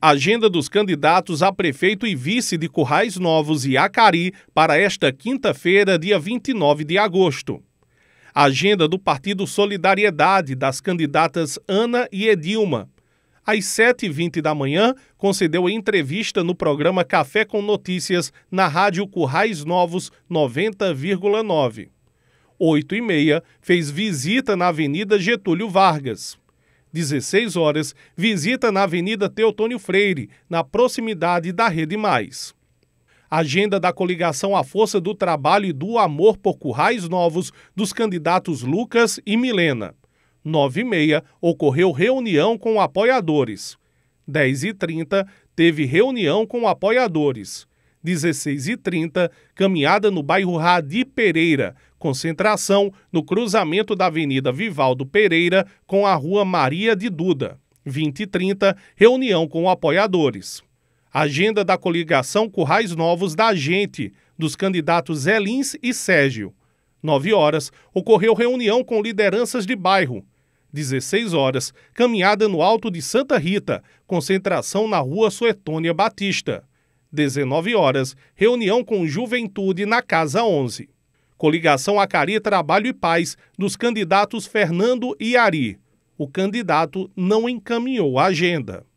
agenda dos candidatos a prefeito e vice de Currais Novos e Acari para esta quinta-feira, dia 29 de agosto. Agenda do Partido Solidariedade das candidatas Ana e Edilma. Às 7h20 da manhã, concedeu entrevista no programa Café com Notícias na Rádio Currais Novos 90,9. 8 e meia, fez visita na Avenida Getúlio Vargas. 16 horas, visita na Avenida Teotônio Freire, na proximidade da Rede Mais. Agenda da coligação à força do trabalho e do amor por currais novos dos candidatos Lucas e Milena. 9 e meia ocorreu reunião com apoiadores. 10 e 30 teve reunião com apoiadores. 16 e 30 caminhada no bairro Radi Pereira, Concentração no cruzamento da Avenida Vivaldo Pereira com a Rua Maria de Duda. 20 e 30, reunião com apoiadores. Agenda da coligação Currais Novos da Gente, dos candidatos Zelins e Sérgio. 9 horas, ocorreu reunião com lideranças de bairro. 16 horas, caminhada no Alto de Santa Rita, concentração na Rua Suetônia Batista. 19 horas, reunião com juventude na Casa 11 coligação Acari Trabalho e Paz, dos candidatos Fernando e Ari. O candidato não encaminhou a agenda.